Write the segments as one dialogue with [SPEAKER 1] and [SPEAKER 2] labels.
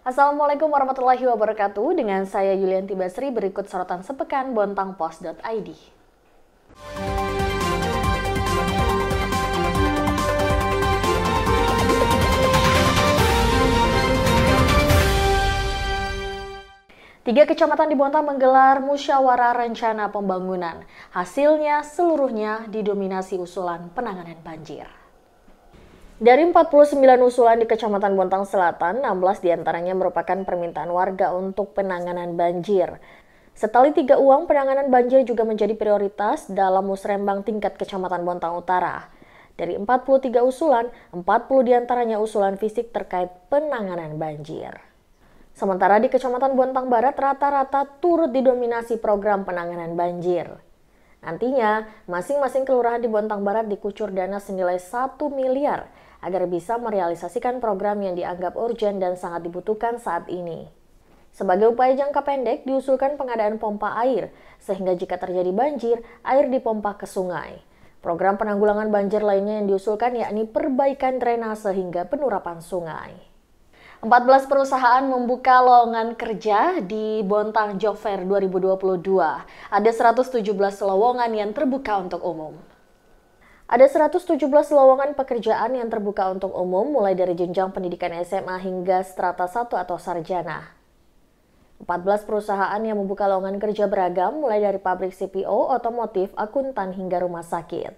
[SPEAKER 1] Assalamualaikum warahmatullahi wabarakatuh. Dengan saya Yulianti Basri, berikut sorotan sepekan bontangpos.id. Tiga kecamatan di Bontang menggelar musyawarah rencana pembangunan. Hasilnya seluruhnya didominasi usulan penanganan banjir. Dari 49 usulan di Kecamatan Bontang Selatan, 16 diantaranya merupakan permintaan warga untuk penanganan banjir. Setali tiga uang, penanganan banjir juga menjadi prioritas dalam musrembang tingkat Kecamatan Bontang Utara. Dari 43 usulan, 40 diantaranya usulan fisik terkait penanganan banjir. Sementara di Kecamatan Bontang Barat rata-rata turut didominasi program penanganan banjir. Nantinya, masing-masing kelurahan di Bontang Barat dikucur dana senilai 1 miliar agar bisa merealisasikan program yang dianggap urgent dan sangat dibutuhkan saat ini. Sebagai upaya jangka pendek, diusulkan pengadaan pompa air, sehingga jika terjadi banjir, air dipompa ke sungai. Program penanggulangan banjir lainnya yang diusulkan yakni perbaikan drainase hingga penurapan sungai. 14 perusahaan membuka lowongan kerja di Bontang Job Fair 2022. Ada 117 lowongan yang terbuka untuk umum. Ada 117 lowongan pekerjaan yang terbuka untuk umum mulai dari jenjang pendidikan SMA hingga strata 1 atau sarjana. 14 perusahaan yang membuka lowongan kerja beragam mulai dari pabrik CPO, otomotif, akuntan hingga rumah sakit.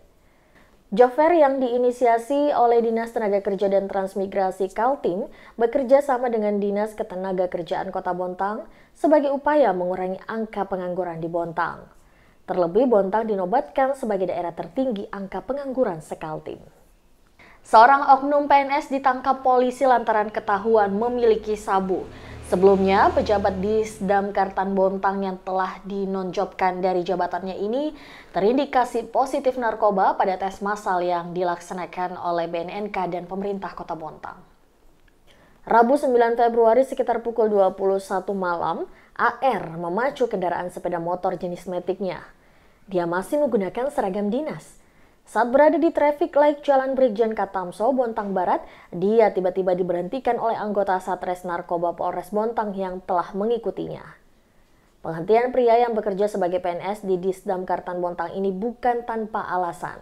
[SPEAKER 1] Job fair yang diinisiasi oleh Dinas Tenaga Kerja dan Transmigrasi Kaltim bekerja sama dengan Dinas Ketenaga Kerjaan Kota Bontang sebagai upaya mengurangi angka pengangguran di Bontang. Terlebih Bontang dinobatkan sebagai daerah tertinggi angka pengangguran Sekaltim. Seorang oknum PNS ditangkap polisi lantaran ketahuan memiliki sabu. Sebelumnya, pejabat di sedam Kartan Bontang yang telah dinonjobkan dari jabatannya ini terindikasi positif narkoba pada tes massal yang dilaksanakan oleh BNNK dan pemerintah kota Bontang. Rabu 9 Februari sekitar pukul 21 malam, AR memacu kendaraan sepeda motor jenis metiknya. Dia masih menggunakan seragam dinas. Saat berada di traffic light Jalan Brigjen Katamso, Bontang Barat, dia tiba-tiba diberhentikan oleh anggota Satres Narkoba Polres Bontang yang telah mengikutinya. Penghentian pria yang bekerja sebagai PNS di Disdam Kartan Bontang ini bukan tanpa alasan.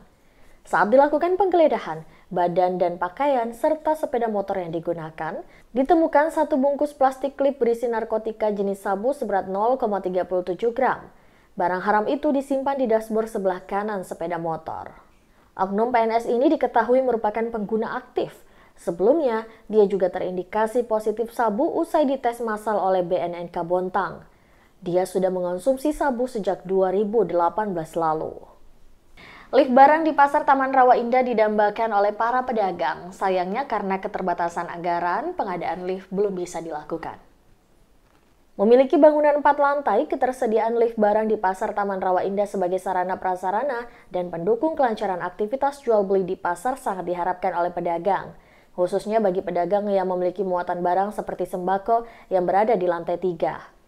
[SPEAKER 1] Saat dilakukan penggeledahan, badan dan pakaian, serta sepeda motor yang digunakan, ditemukan satu bungkus plastik klip berisi narkotika jenis sabu seberat 0,37 gram. Barang haram itu disimpan di dashboard sebelah kanan sepeda motor. Oknum PNS ini diketahui merupakan pengguna aktif. Sebelumnya, dia juga terindikasi positif sabu usai dites massal oleh BNNK Bontang. Dia sudah mengonsumsi sabu sejak 2018 lalu. Lift barang di Pasar Taman Rawa Indah didambakan oleh para pedagang. Sayangnya karena keterbatasan anggaran, pengadaan lift belum bisa dilakukan. Memiliki bangunan empat lantai, ketersediaan lift barang di Pasar Taman Rawa Indah sebagai sarana prasarana dan pendukung kelancaran aktivitas jual beli di pasar sangat diharapkan oleh pedagang. Khususnya bagi pedagang yang memiliki muatan barang seperti sembako yang berada di lantai tiga.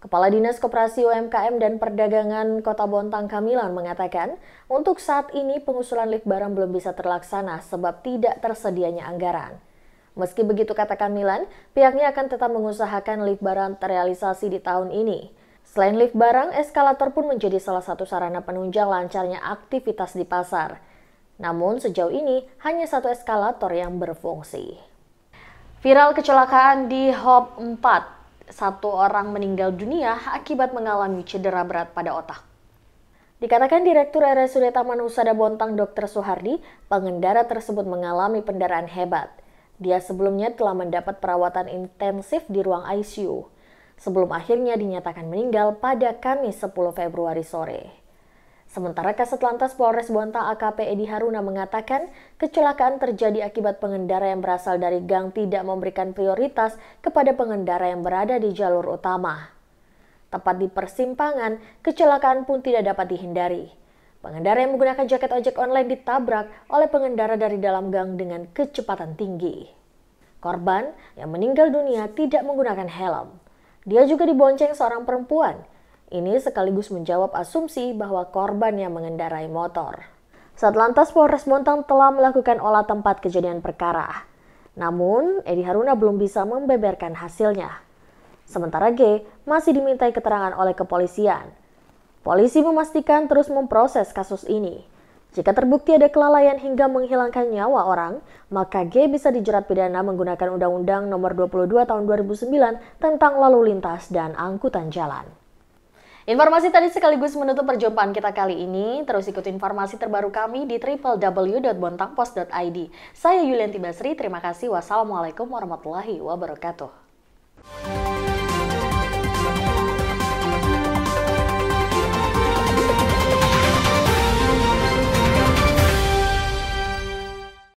[SPEAKER 1] Kepala Dinas Koperasi UMKM dan Perdagangan Kota Bontang Kamilan mengatakan, untuk saat ini pengusulan lift barang belum bisa terlaksana sebab tidak tersedianya anggaran. Meski begitu kata Kamilan, pihaknya akan tetap mengusahakan lift barang terrealisasi di tahun ini. Selain lift barang, eskalator pun menjadi salah satu sarana penunjang lancarnya aktivitas di pasar. Namun sejauh ini hanya satu eskalator yang berfungsi. Viral kecelakaan di Hop 4 satu orang meninggal dunia akibat mengalami cedera berat pada otak. Dikatakan Direktur RSUD Taman usada Bontang Dr. Soehardi, pengendara tersebut mengalami pendarahan hebat. Dia sebelumnya telah mendapat perawatan intensif di ruang ICU, sebelum akhirnya dinyatakan meninggal pada Kamis 10 Februari sore. Sementara Kasat Lantas Polres Bonta AKP Edi Haruna mengatakan, kecelakaan terjadi akibat pengendara yang berasal dari gang tidak memberikan prioritas kepada pengendara yang berada di jalur utama. Tepat di persimpangan, kecelakaan pun tidak dapat dihindari. Pengendara yang menggunakan jaket ojek online ditabrak oleh pengendara dari dalam gang dengan kecepatan tinggi. Korban yang meninggal dunia tidak menggunakan helm. Dia juga dibonceng seorang perempuan ini sekaligus menjawab asumsi bahwa korban yang mengendarai motor. Satlantas Polres Montang telah melakukan olah tempat kejadian perkara. Namun, Edi Haruna belum bisa membeberkan hasilnya. Sementara G masih dimintai keterangan oleh kepolisian. Polisi memastikan terus memproses kasus ini. Jika terbukti ada kelalaian hingga menghilangkan nyawa orang, maka G bisa dijerat pidana menggunakan Undang-Undang Nomor 22 Tahun 2009 tentang Lalu Lintas dan Angkutan Jalan. Informasi tadi sekaligus menutup perjumpaan kita kali ini. Terus ikuti informasi terbaru kami di www.bontangpost.id. Saya Yulianti Basri, terima kasih. Wassalamualaikum warahmatullahi wabarakatuh.